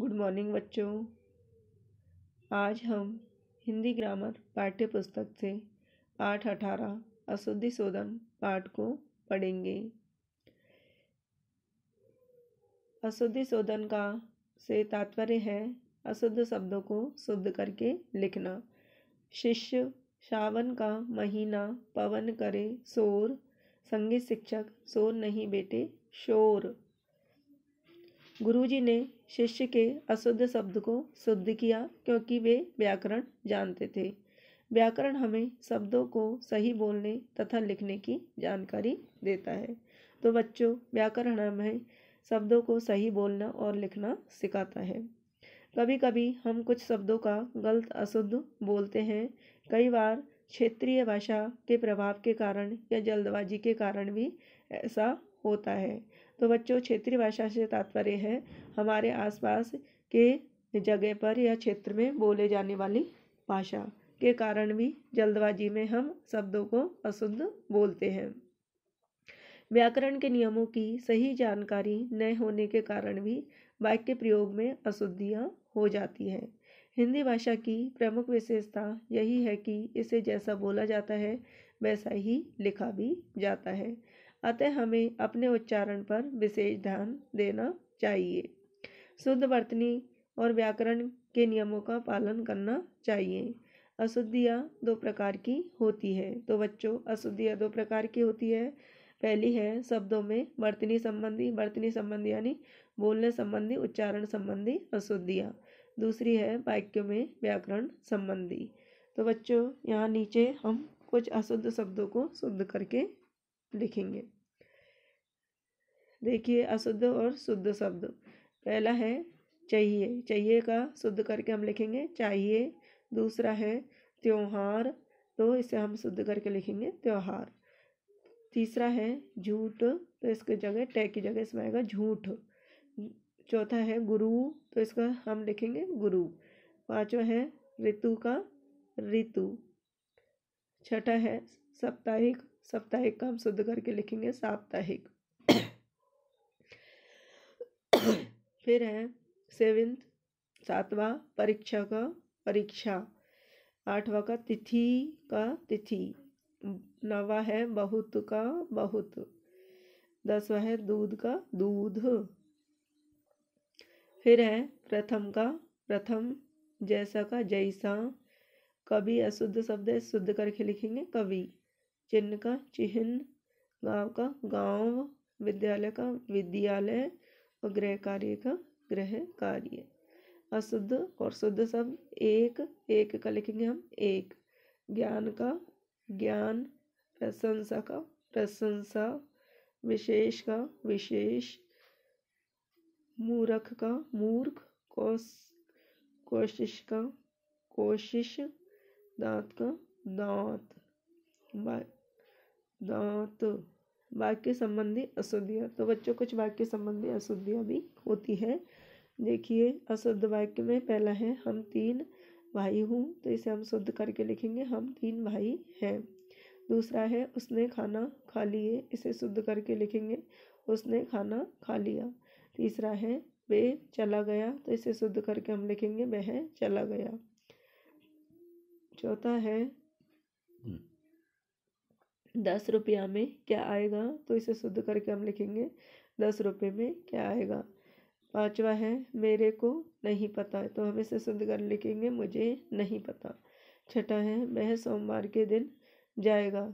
Good morning बच्चों आज हम हिंदी ग्रामर पाठ्य पुस्तक से आठ अठारह अशुद्धि शोधन पाठ को पढ़ेंगे अशुद्धि शोधन का से तात्पर्य है अशुद्ध शब्दों को शुद्ध करके लिखना शिष्य श्रावण का महीना पवन करे शोर संगीत शिक्षक शोर नहीं बेटे शोर गुरुजी ने शिष्य के अशुद्ध शब्द को शुद्ध किया क्योंकि वे व्याकरण जानते थे व्याकरण हमें शब्दों को सही बोलने तथा लिखने की जानकारी देता है तो बच्चों व्याकरण हमें शब्दों को सही बोलना और लिखना सिखाता है कभी कभी हम कुछ शब्दों का गलत अशुद्ध बोलते हैं कई बार क्षेत्रीय भाषा के प्रभाव के कारण या जल्दबाजी के कारण भी ऐसा होता है तो बच्चों क्षेत्रीय भाषा से तात्पर्य है हमारे आसपास के जगह पर या क्षेत्र में बोले जाने वाली भाषा के कारण भी जल्दबाजी में हम शब्दों को अशुद्ध बोलते हैं व्याकरण के नियमों की सही जानकारी न होने के कारण भी वाक्य प्रयोग में अशुद्धियाँ हो जाती है हिंदी भाषा की प्रमुख विशेषता यही है कि इसे जैसा बोला जाता है वैसा ही लिखा भी जाता है अतः हमें अपने उच्चारण पर विशेष ध्यान देना चाहिए शुद्ध वर्तनी और व्याकरण के नियमों का पालन करना चाहिए अशुद्धियाँ दो प्रकार की होती है तो बच्चों अशुद्धियाँ दो प्रकार की होती है पहली है शब्दों में वर्तनी संबंधी वर्तनी संबंधी यानी बोलने संबंधी उच्चारण संबंधी अशुद्धियाँ दूसरी है वाक्यों में व्याकरण संबंधी तो बच्चों यहाँ नीचे हम कुछ अशुद्ध शब्दों को शुद्ध करके लिखेंगे देखिए अशुद्ध और शुद्ध शब्द पहला है चाहिए चाहिए का शुद्ध करके हम लिखेंगे चाहिए दूसरा है त्यौहार तो इसे हम शुद्ध करके लिखेंगे त्यौहार तीसरा है झूठ तो इसके जगह टै की जगह इसमें आएगा झूठ चौथा है गुरु तो इसका हम लिखेंगे गुरु पांचवा है ऋतु का ऋतु छठा है साप्ताहिक साप्ताहिक का हम शुद्ध करके लिखेंगे साप्ताहिक फिर है सेवेंथ सातवा परीक्षा का परीक्षा आठवा का तिथि का तिथि नवा है बहुत का बहुत दसवा है दूध का दूध फिर है प्रथम का प्रथम जैसा का जैसा कभी अशुद्ध शब्द है शुद्ध करके लिखेंगे कवि चिन्ह का चिन्ह गांव का गांव विद्यालय का विद्यालय और गृह कार्य का गृह कार्य अशुद्ध और शुद्ध सब एक एक का लिखेंगे हम एक ज्ञान का ज्ञान प्रशंसा का प्रशंसा विशेष का विशेष मूर्ख का मूर्ख कोश कोशिश का कोशिश दांत का दांत दांत वाक्य संबंधी अशुद्धियाँ तो बच्चों कुछ वाक्य संबंधी अशुद्धियाँ भी होती है देखिए अशुद्ध वाक्य में पहला है हम तीन भाई हूँ तो इसे हम शुद्ध करके लिखेंगे हम तीन भाई हैं दूसरा है उसने खाना खा लिए इसे शुद्ध करके लिखेंगे उसने खाना खा लिया तीसरा है वे चला गया तो इसे शुद्ध करके हम लिखेंगे वह चला गया चौथा है हम्म। दस रुपया में क्या आएगा तो इसे शुद्ध करके हम लिखेंगे दस रुपये में क्या आएगा पांचवा है मेरे को नहीं पता तो हम इसे शुद्ध कर लिखेंगे मुझे नहीं पता छठा है वह सोमवार के दिन जाएगा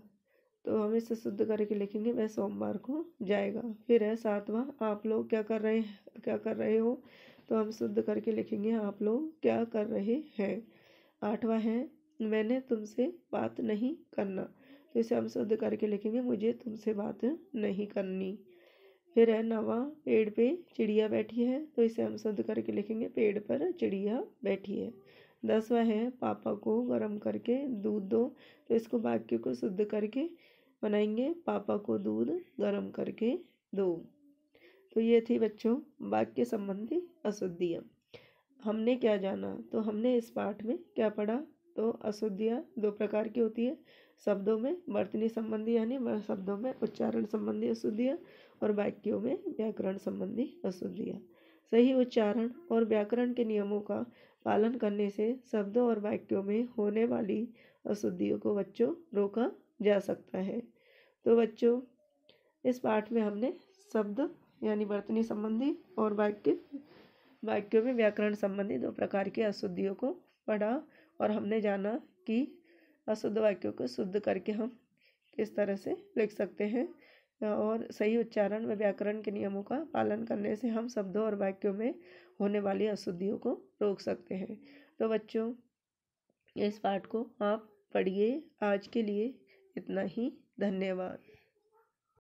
तो हम इसे शुद्ध करके लिखेंगे वह सोमवार को जाएगा फिर है सातवां आप लोग क्या कर रहे हैं क्या कर रहे हो तो हम शुद्ध करके लिखेंगे आप लोग क्या कर रहे हैं आठवां है मैंने तुमसे बात नहीं करना तो इसे हम शुद्ध करके लिखेंगे मुझे तुमसे बात नहीं करनी फिर है नवा पेड़ पे चिड़िया बैठी है तो इसे हम शुद्ध करके लिखेंगे पेड़ पर चिड़िया बैठी है दसवा है पापा को गर्म करके दूध दो तो इसको वाक्य को शुद्ध करके बनाएंगे पापा को दूध गर्म करके दो तो ये थी बच्चों वाक्य संबंधी अशुद्धियाँ हमने क्या जाना तो हमने इस पाठ में क्या पढ़ा तो अशुद्धियाँ दो प्रकार की होती है शब्दों में वर्तनी संबंधी यानी शब्दों में उच्चारण संबंधी अशुद्धियाँ और वाक्यों में व्याकरण संबंधी अशुद्धियाँ सही उच्चारण और व्याकरण के नियमों का पालन करने से शब्दों और वाक्यों में होने वाली अशुद्धियों को बच्चों रोका जा सकता है तो बच्चों इस पाठ में हमने शब्द यानी वर्तनी संबंधी और वाक्य वाक्यों में व्याकरण संबंधी दो प्रकार की अशुद्धियों को पढ़ा और हमने जाना कि अशुद्ध वाक्यों को शुद्ध करके हम किस तरह से लिख सकते हैं और सही उच्चारण व व्याकरण के नियमों का पालन करने से हम शब्दों और वाक्यों में होने वाली अशुद्धियों को रोक सकते हैं तो बच्चों इस पाठ को आप पढ़िए आज के लिए इतना ही धन्यवाद